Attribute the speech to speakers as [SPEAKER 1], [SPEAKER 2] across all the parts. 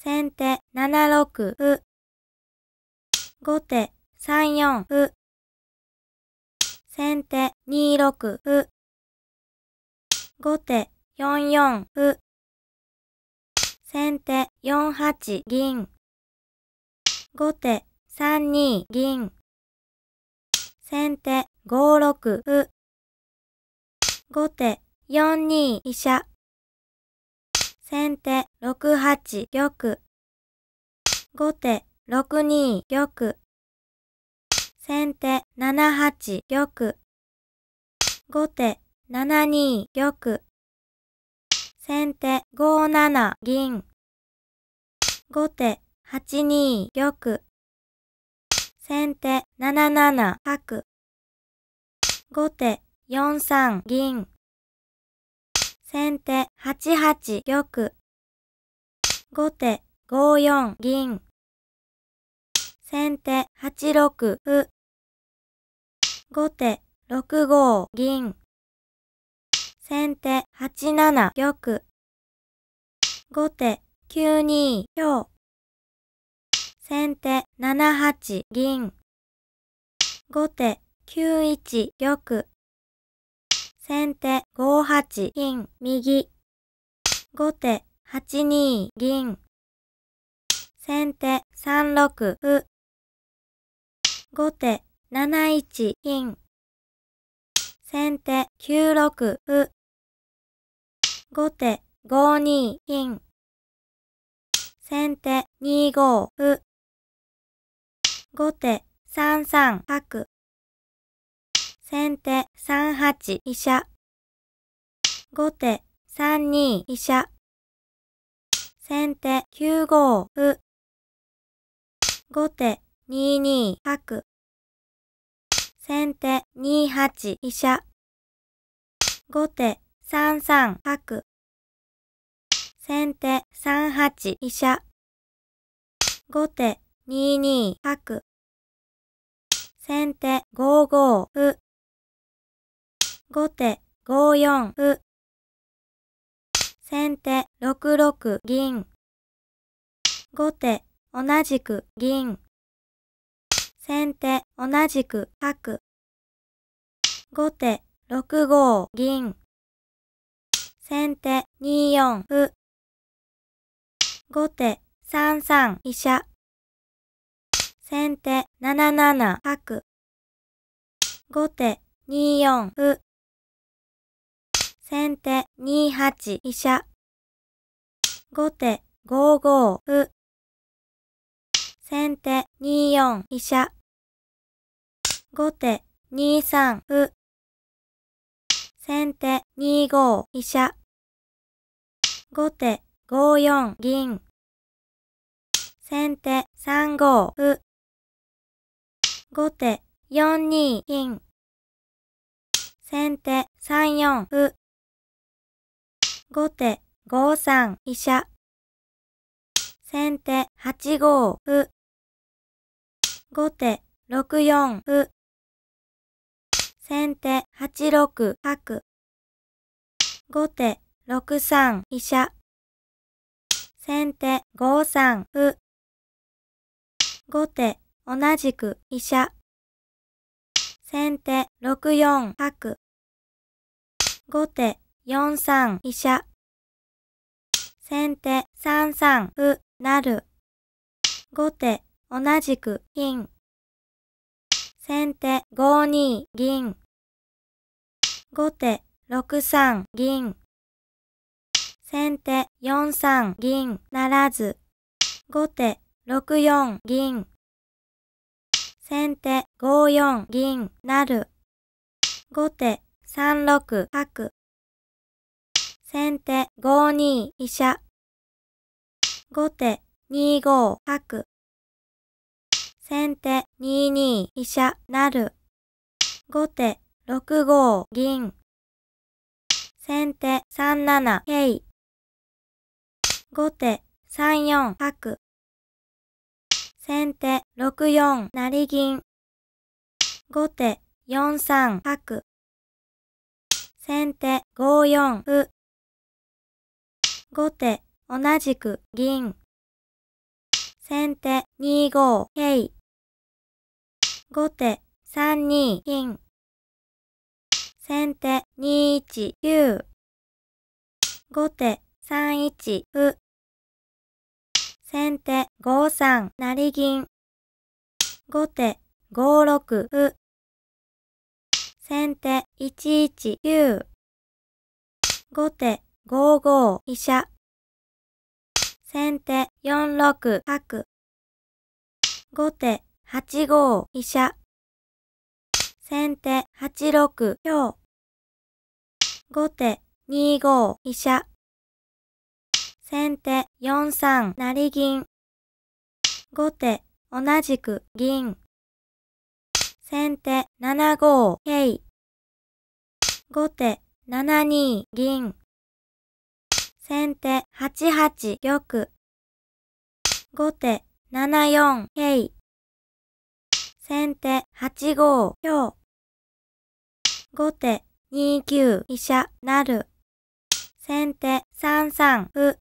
[SPEAKER 1] 先手7六歩。後手3四歩。先手2六歩。後手4四歩。先手4八銀。後手3二銀。先手5六歩。後手4二飛車。先手6八玉。後手6二玉。先手7八玉。後手7二玉。先手5七銀。後手8二玉。先手7七角。後手4三銀。先手8八玉。後手5四銀。先手8六歩。後手6五銀。先手8七玉。後手9二香。先手7八銀。後手9一玉。先手5八金右。後手8二銀。先手3六歩。後手7一金。先手9六歩。後手5二金。先手2五歩。後手3三角。先手3八飛車。後手3二飛車。先手9五歩。後手2二角。先手2八飛車。後手3三角。先手3八飛車。後手2二角。先手5五歩。後手5四歩。先手6六銀。後手同じく銀。先手同じく角。後手6五銀。先手2四歩。後手3三飛車。先手7七角。後手2四歩。先手2八飛車。後手5五歩。先手2四飛車。後手2三歩。先手2五飛車。後手5四銀。先手3五歩。後手4二金。先手3四歩。後手5三飛車。先手8五歩。後手6四歩。先手8六角。後手6三飛車。先手5三歩。後手同じく飛車。先手6四角。後手4三飛車。先手3三歩なる。後手同じく金。先手5二銀。後手6三銀。先手4三銀ならず。後手6四銀。先手5四銀なる。後手3六角。先手5二飛車。後手2五角。先手2二飛車なる。後手6五銀。先手3七桂。後手3四角。先手6四成銀。後手4三角。先手5四歩。後手、同じく銀。先手二五桂。後手三二金。先手二一九。後手三一歩。先手五三成銀。後手五六歩。先手一一九。後手5五飛車。先手4六角。後手8五飛車。先手8六強。後手2五飛車。先手4三成銀。後手同じく銀。先手7五桂。後手7二銀。先手8八玉。後手7四桂。先手8五香。後手2九飛車なる。先手3三歩。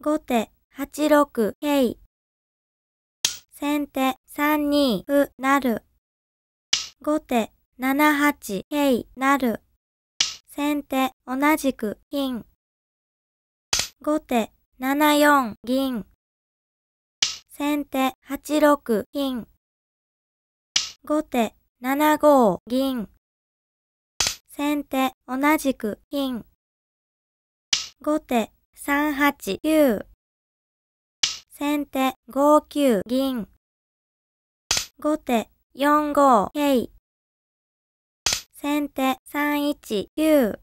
[SPEAKER 1] 後手8六桂。先手3二歩なる。後手7八桂なる。先手同じく金。後手7四銀。先手8六金。後手7五銀。先手同じく金。後手3八九。先手5九銀。後手4五桂。先手3一九。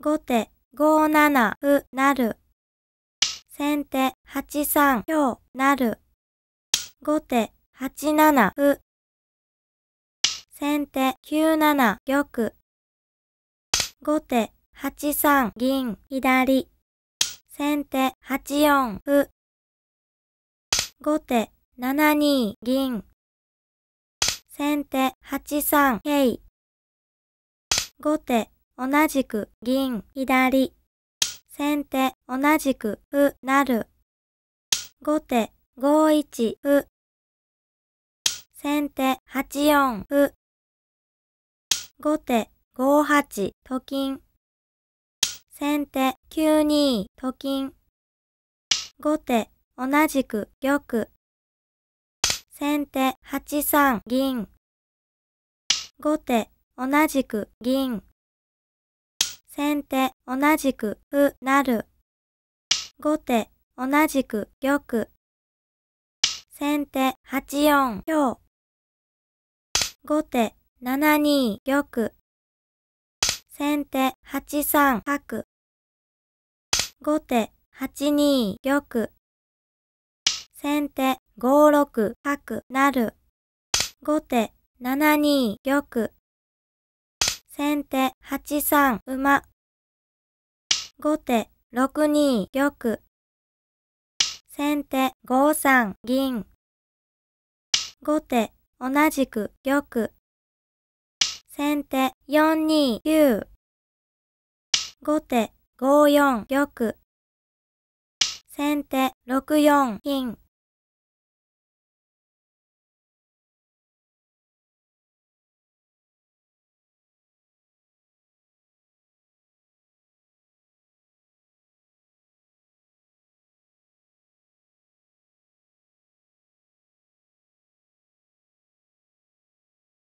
[SPEAKER 1] 後手5七歩なる。先手8三強なる。後手8七歩。先手9七玉。後手8三銀左。先手8四歩。後手7二銀。先手8三桂。後手同じく銀、左。先手、同じく、う、なる。後手、5一、う。先手、8四、う。後手、5八、と金。先手、9二、と金。後手、同じく、玉。先手、8三、銀。後手、同じく、銀。先手、同じく、う、なる。後手、同じく、玉。先手、8四、日。後手、7二、玉。先手、8三、白。後手、8二、玉。先手、5六、白、なる。後手、7二、玉。先手、8三、馬。後手6二玉。先手5三銀。後手同じく玉。先手4二九。後手5四玉。先手6四金。